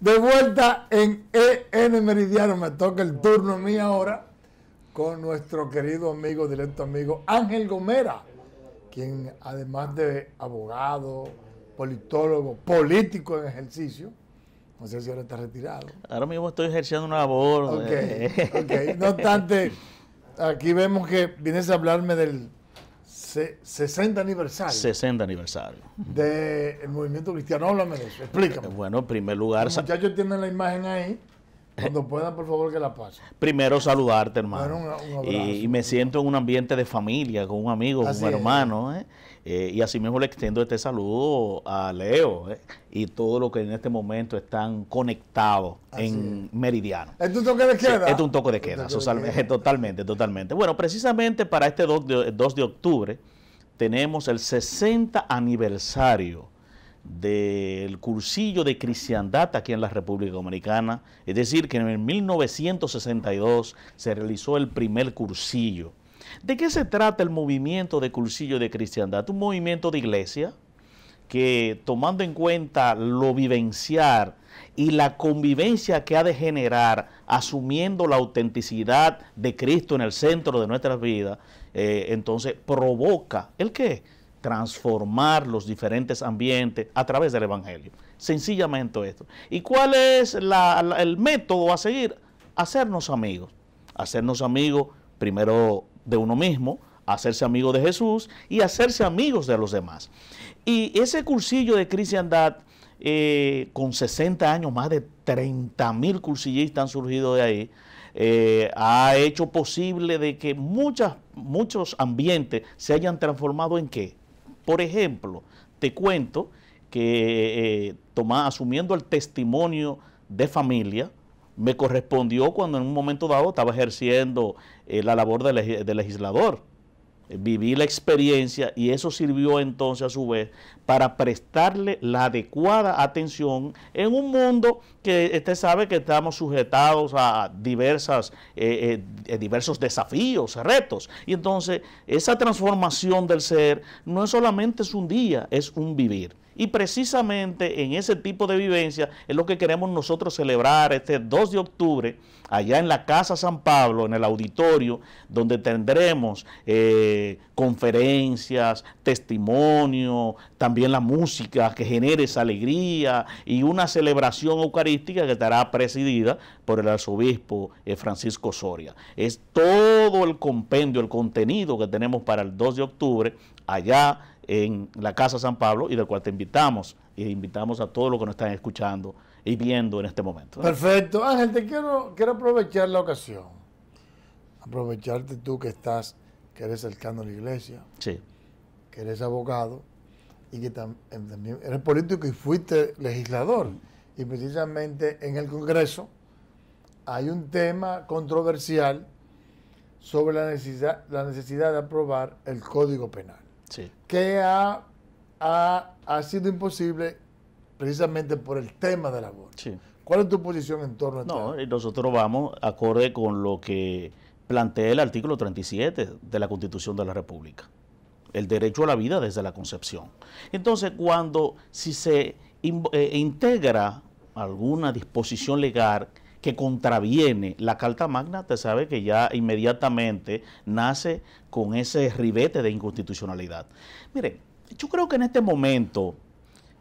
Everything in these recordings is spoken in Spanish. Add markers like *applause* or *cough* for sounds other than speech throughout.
de vuelta en EN Meridiano. Me toca el turno a mí ahora con nuestro querido amigo, directo amigo Ángel Gomera, quien además de abogado, politólogo, político en ejercicio, no sé si ahora está retirado. Ahora mismo estoy ejerciendo una labor. Ok, eh. ok. No obstante, aquí vemos que vienes a hablarme del 60 aniversario. 60 aniversario. Del de movimiento cristiano. Háblame de eso, explícame. Bueno, primer lugar. ya muchachos tienen la imagen ahí. Cuando eh. puedan, por favor, que la pasen. Primero saludarte, hermano. y, y, me siento en un ambiente de familia, con un amigo, con un hermano. ¿eh? Eh, y así mismo le extiendo este saludo a Leo eh, y todo lo que en este momento están conectados en Meridiano. ¿Es un toque de queda? es un toque de queda, *laughs* totalmente, totalmente. Bueno, precisamente para este 2 de, octubre tenemos el 60 aniversario del cursillo de cristiandad aquí en la República Dominicana. Es decir, que en 1962 se realizó el primer cursillo. ¿De qué se trata el movimiento de Cursillo de Cristiandad? Un movimiento de iglesia que tomando en cuenta lo vivenciar y la convivencia que ha de generar, asumiendo la autenticidad de Cristo en el centro de nuestras vidas, eh, entonces provoca el qué? Transformar los diferentes ambientes a través del Evangelio. Sencillamente esto. ¿Y cuál es el método a seguir? Hacernos amigos. Hacernos amigos primero de uno mismo, hacerse amigo de Jesús y hacerse amigos de los demás. Y ese cursillo de cristiandad, eh, con 60 años, más de 30 mil cursillistas han surgido de ahí, eh, ha hecho posible de que muchas, muchos ambientes se hayan transformado en qué. Por ejemplo, te cuento que eh, asumiendo el testimonio de familia, me correspondió cuando en un momento dado estaba ejerciendo eh, la labor de legislador viví la experiencia y eso sirvió entonces a su vez para prestarle la adecuada atención en un mundo que usted sabe que estamos sujetados a diversas, eh, eh, diversos desafíos, retos. Y entonces esa transformación del ser no es solamente es un día, es un vivir. Y precisamente en ese tipo de vivencia es lo que queremos nosotros celebrar este 2 de octubre, allá en la Casa San Pablo, en el auditorio, donde tendremos... Eh, conferencias, testimonio, también la música que genere esa alegría y una celebración eucarística que estará presidida por el arzobispo eh, Francisco Soria. Es todo el compendio, el contenido que tenemos para el 2 de octubre allá en la Casa San Pablo y del cual te invitamos y invitamos a todos los que nos están escuchando y viendo en este momento. Perfecto. Ángel, te quiero, quiero aprovechar la ocasión aprovecharte tú que estás que eres cercano a la iglesia, sí. que eres abogado y que em, también eres político y fuiste legislador. Y precisamente en el Congreso hay un tema controversial sobre la necesidad, la necesidad de aprobar el Código Penal, sí. que ha, ha, sido imposible precisamente por el tema del aborto. Sí. ¿Cuál es tu posición en torno a esto? No, eh, nosotros vamos acorde con lo que plantea el artículo 37 de la Constitución de la República, el derecho a la vida desde la concepción. Entonces, cuando si se eh, integra alguna disposición legal que contraviene la Carta Magna, te sabe que ya inmediatamente nace con ese ribete de inconstitucionalidad. Mire, yo creo que en este momento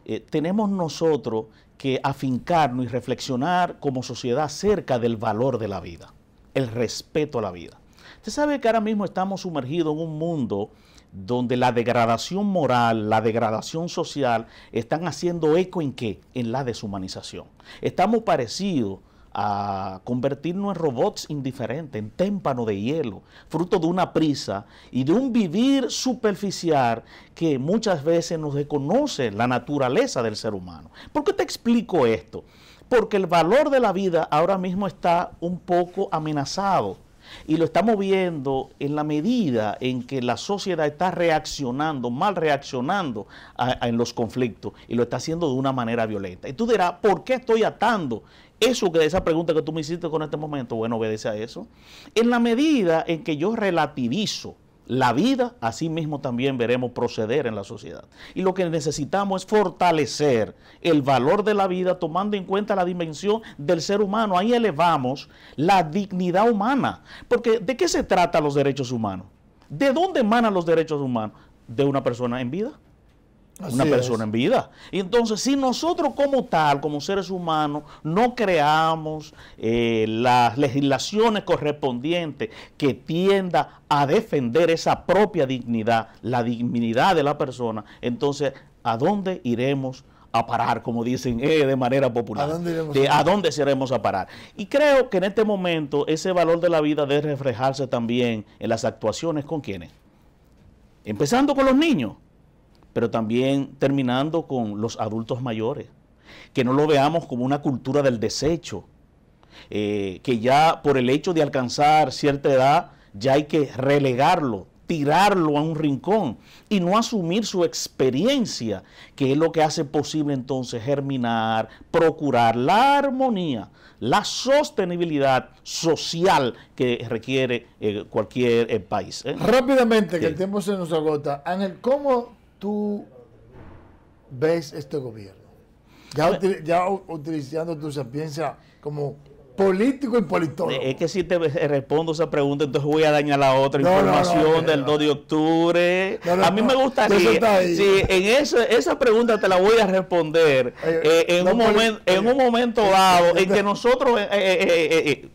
eh, tenemos nosotros que afincarnos y reflexionar como sociedad acerca del valor de la vida el respeto a la vida. Usted sabe que ahora mismo estamos sumergidos en un mundo donde la degradación moral, la degradación social, están haciendo eco en qué? En la deshumanización. Estamos parecidos a convertirnos en robots indiferentes, en témpano de hielo, fruto de una prisa y de un vivir superficial que muchas veces nos desconoce la naturaleza del ser humano. ¿Por qué te explico esto? porque el valor de la vida ahora mismo está un poco amenazado. Y lo estamos viendo en la medida en que la sociedad está reaccionando, mal reaccionando en los conflictos y lo está haciendo de una manera violenta. Y tú dirás, ¿por qué estoy atando eso que esa pregunta que tú me hiciste con este momento? Bueno, obedece a eso. En la medida en que yo relativizo la vida, así mismo también veremos proceder en la sociedad. Y lo que necesitamos es fortalecer el valor de la vida tomando en cuenta la dimensión del ser humano. Ahí elevamos la dignidad humana. Porque ¿de qué se trata los derechos humanos? ¿De dónde emanan los derechos humanos? ¿De una persona en vida? una persona en vida. Y entonces, si nosotros como tal, como seres humanos, no creamos eh, las legislaciones correspondientes que tienda a defender esa propia dignidad, la dignidad de la persona, entonces, ¿a dónde iremos? a parar, como dicen eh, de manera popular. ¿A dónde, iremos a, iremos a parar? Y creo que en este momento ese valor de la vida debe reflejarse también en las actuaciones con quienes. Empezando con los niños pero también terminando con los adultos mayores, que no lo veamos como una cultura del desecho, eh, que ya por el hecho de alcanzar cierta edad ya hay que relegarlo, tirarlo a un rincón y no asumir su experiencia, que es lo que hace posible entonces germinar, procurar la armonía, la sostenibilidad social que requiere eh, cualquier eh, país. Rápidamente, que el tiempo se nos agota. Ángel, ¿cómo tú ves este gobierno? Ya, utilizando tu sapiencia como Político y político Es que si te respondo esa pregunta, entonces voy a dañar la otra información del 2 de octubre. a mí me gustaría. Sí, en esa pregunta te la voy a responder eh, eh, en, un eh, momento, en un momento dado en que nosotros.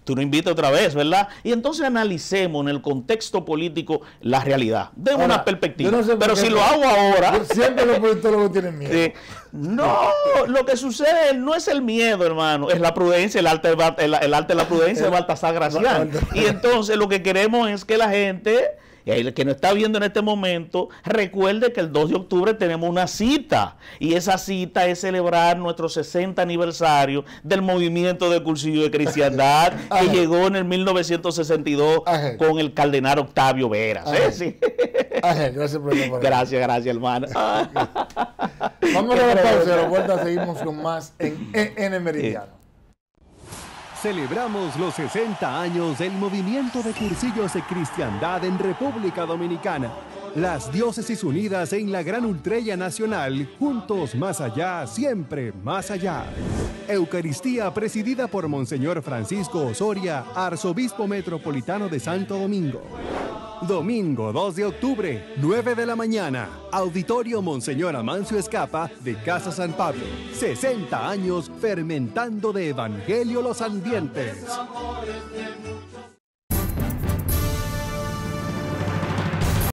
tú nos invitas otra vez, ¿verdad? Y entonces analicemos en el contexto político la realidad. De una perspectiva. pero si lo hago ahora. Siempre los politólogos tienen miedo. No, lo que sucede no es el miedo, hermano, es la prudencia, el, alto el el, arte de la prudencia de eh, Baltasar Gracián. Y entonces lo que queremos es que la gente, eh, que nos está viendo en este momento, recuerde que el 2 de octubre tenemos una cita. Y esa cita es celebrar nuestro 60 aniversario del movimiento de cursillo de cristiandad *laughs* que llegó en el 1962 con el cardenal Octavio Veras. ¿eh? *laughs* gracias, Gracias, hermano. *laughs* Vamos a la seguimos con más en EN Meridiano. Celebramos los 60 años del movimiento de cursillos de cristiandad en República Dominicana. Las diócesis unidas en la gran ultrella nacional, juntos más allá, siempre más allá. Eucaristía presidida por Monseñor Francisco Osoria, arzobispo metropolitano de Santo Domingo. Domingo 2 de octubre, 9 de la mañana. Auditorio Monseñor Amancio Escapa de Casa San Pablo. 60 años fermentando de Evangelio los ambientes.